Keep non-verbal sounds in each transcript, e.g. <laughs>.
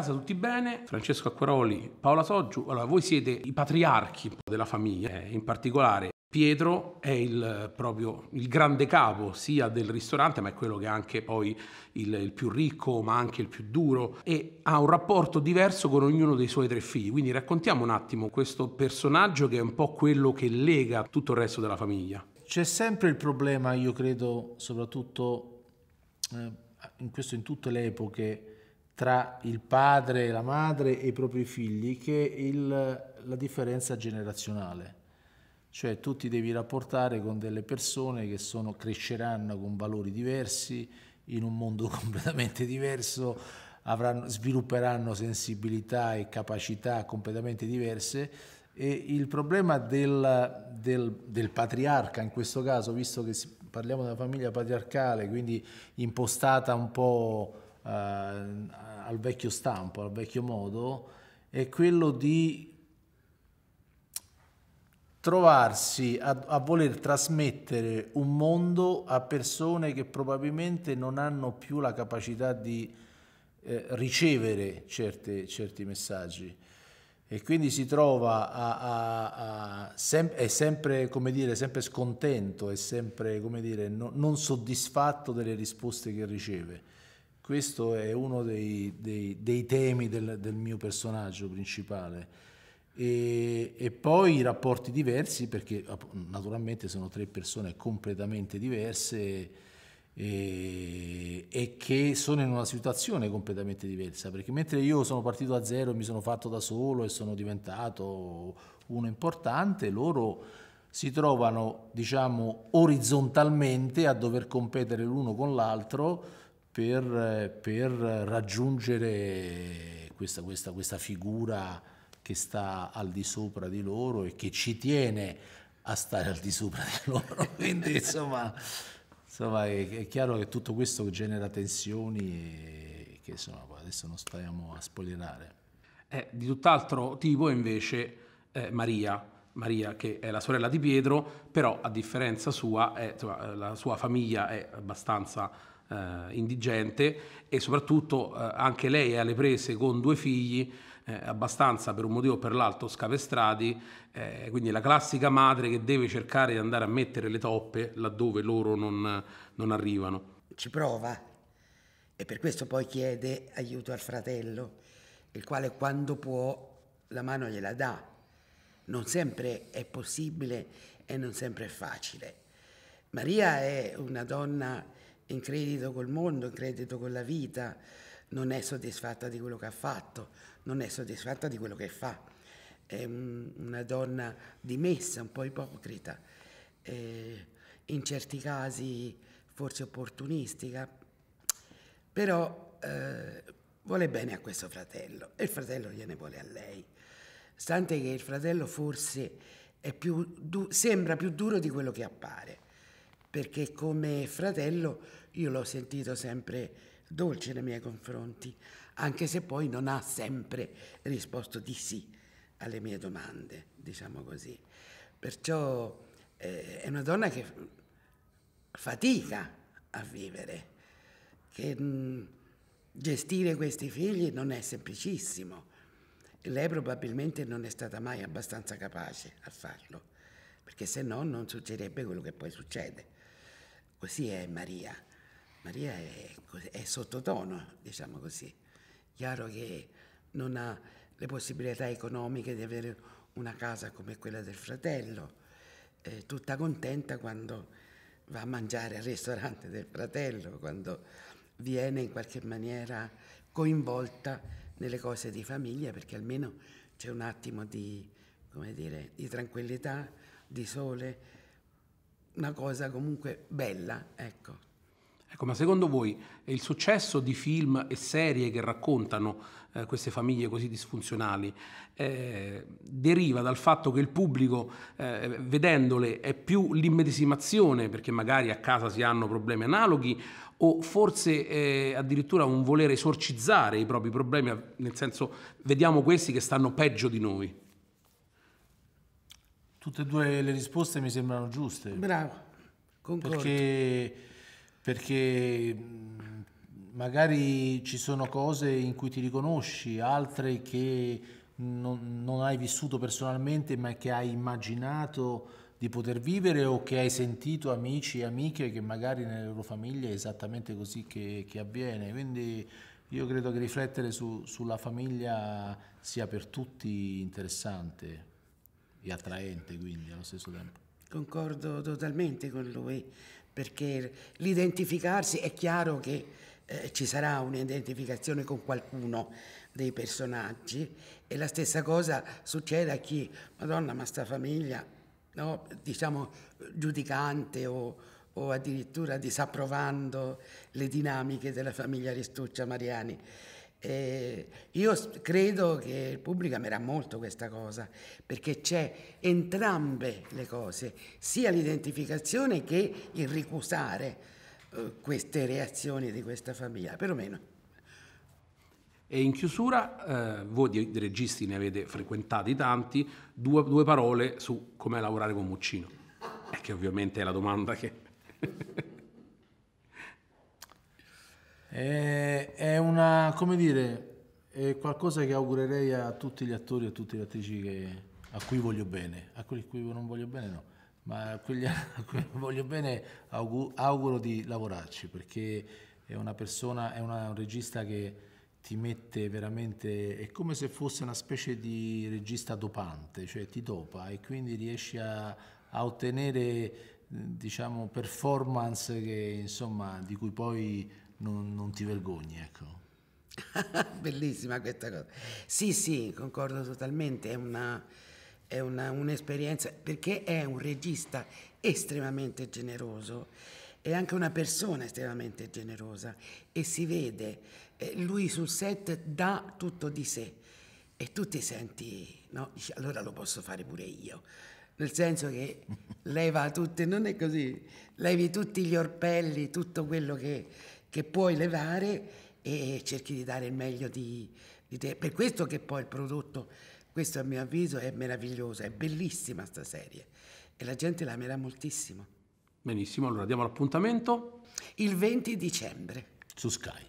casa tutti bene, Francesco Acquaroli, Paola Soggiu, allora voi siete i patriarchi della famiglia, eh, in particolare Pietro è il, proprio il grande capo sia del ristorante, ma è quello che è anche poi il, il, più ricco, ma anche il più duro, e ha un rapporto diverso con ognuno dei suoi tre figli. Quindi raccontiamo un attimo questo personaggio che è un po' quello che lega tutto il resto della famiglia. C'è sempre il problema, io credo, soprattutto eh, in questo in tutte le epoche, tra il padre, la madre e i propri figli che è il, la differenza generazionale. Cioè tu ti devi rapportare con delle persone che sono, cresceranno con valori diversi, in un mondo <laughs> completamente diverso, avranno, svilupperanno sensibilità e capacità completamente diverse e il problema del, del, del, patriarca in questo caso, visto che parliamo di una famiglia patriarcale, quindi impostata un po' eh, al vecchio stampo, al vecchio modo, è quello di trovarsi a, a, voler trasmettere un mondo a persone che probabilmente non hanno più la capacità di eh, ricevere certe, certi messaggi e quindi si trova a, a, a sem è sempre, come dire, sempre scontento, è sempre come dire, no, non soddisfatto delle risposte che riceve. Questo è uno dei, dei, dei temi del, del, mio personaggio principale. E, e poi i rapporti diversi, perché naturalmente sono tre persone completamente diverse e, e, che sono in una situazione completamente diversa, perché mentre io sono partito da zero, mi sono fatto da solo e sono diventato uno importante, loro si trovano, diciamo, orizzontalmente a dover competere l'uno con l'altro per, per raggiungere questa, questa, questa figura che sta al di sopra di loro e che ci tiene a stare al di sopra di <laughs> loro. Quindi insomma, insomma è, è, chiaro che tutto questo genera tensioni che insomma, adesso non stiamo a spoilerare. È di tutt'altro tipo invece eh, Maria. Maria, che è la sorella di Pietro, però a differenza sua, è, insomma, la sua famiglia è abbastanza eh, indigente e soprattutto eh, anche lei è alle prese con due figli eh, abbastanza per un motivo o per l'altro scapestrati, eh, quindi la classica madre che deve cercare di andare a mettere le toppe laddove loro non, non arrivano. Ci prova e per questo poi chiede aiuto al fratello, il quale quando può la mano gliela dà. Non sempre è possibile e non sempre è facile. Maria è una donna in credito col mondo, in credito con la vita, non è soddisfatta di quello che ha fatto, non è soddisfatta di quello che fa. È un, una donna dimessa, un po' ipocrita, eh, in certi casi forse opportunistica, però eh, vuole bene a questo fratello e il fratello gliene vuole a lei, stante che il fratello forse più sembra più duro di quello che appare perché come fratello io l'ho sentito sempre dolce nei miei confronti, anche se poi non ha sempre risposto di sì alle mie domande, diciamo così. Perciò eh, è una donna che fatica a vivere, che mh, mm, gestire questi figli non è semplicissimo. Lei probabilmente non è stata mai abbastanza capace a farlo, perché se no non succederebbe quello che poi succede. Così è Maria. Maria è, è sottotono, diciamo così. Chiaro che non ha le possibilità economiche di avere una casa come quella del fratello, è tutta contenta quando va a mangiare al ristorante del fratello, quando viene in qualche maniera coinvolta nelle cose di famiglia perché almeno c'è un attimo di, dire, di tranquillità, di sole, una cosa comunque bella, ecco. Ecco, ma secondo voi il successo di film e serie che raccontano eh, queste famiglie così disfunzionali eh, deriva dal fatto che il pubblico, eh, vedendole, è più l'immedesimazione, perché magari a casa si hanno problemi analoghi, o forse addirittura un volere esorcizzare i propri problemi, nel senso vediamo questi che stanno peggio di noi? Tutte e due le risposte mi sembrano giuste. Bravo, concordo. Perché, perché magari ci sono cose in cui ti riconosci, altre che non, non hai vissuto personalmente ma che hai immaginato di poter vivere o che hai sentito amici e amiche che magari nelle loro famiglie è esattamente così che, che avviene. Quindi io credo che riflettere su, sulla famiglia sia per tutti interessante e attraente quindi allo stesso tempo. Concordo totalmente con lui, perché l'identificarsi è chiaro che eh, ci sarà un'identificazione con qualcuno dei personaggi e la stessa cosa succede a chi, Madonna, ma sta famiglia, no? diciamo giudicante o, o addirittura disapprovando le dinamiche della famiglia Ristuccia Mariani. Eh, io credo che il pubblico amerà molto questa cosa, perché c'è entrambe le cose, sia l'identificazione che il ricusare eh, queste reazioni di questa famiglia, perlomeno. E in chiusura, eh, voi di registi ne avete frequentati tanti, due, due parole su come lavorare con Muccino, è che ovviamente è la domanda che... Eh, è una, come dire, è qualcosa che augurerei a tutti gli attori e a tutte le attrici che, a cui voglio bene, a quelli a cui non voglio bene no, ma a quelli <laughs> a cui voglio bene auguro, di lavorarci perché è una persona, è una, un regista che ti mette veramente, è come se fosse una specie di regista dopante, cioè ti dopa e quindi riesci a, a ottenere diciamo performance che, insomma, di cui poi non, non ti vergogni, ecco. <laughs> Bellissima questa cosa. Sì, sì, concordo totalmente, è, una, è una, un'esperienza, perché è un regista estremamente generoso, è anche una persona estremamente generosa e si vede, eh, lui sul set dà tutto di sé e tu ti senti, no? Dici, allora lo posso fare pure io. Nel senso che <laughs> leva tutte, non è così, levi tutti gli orpelli, tutto quello che che puoi levare e cerchi di dare il meglio di, di te. Per questo che poi il prodotto, questo a mio avviso è meraviglioso, è bellissima sta serie e la gente la amerà moltissimo. Benissimo, allora diamo l'appuntamento. Il 20 dicembre. Su Sky.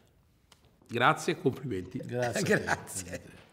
Grazie e complimenti. Grazie. <laughs> Grazie.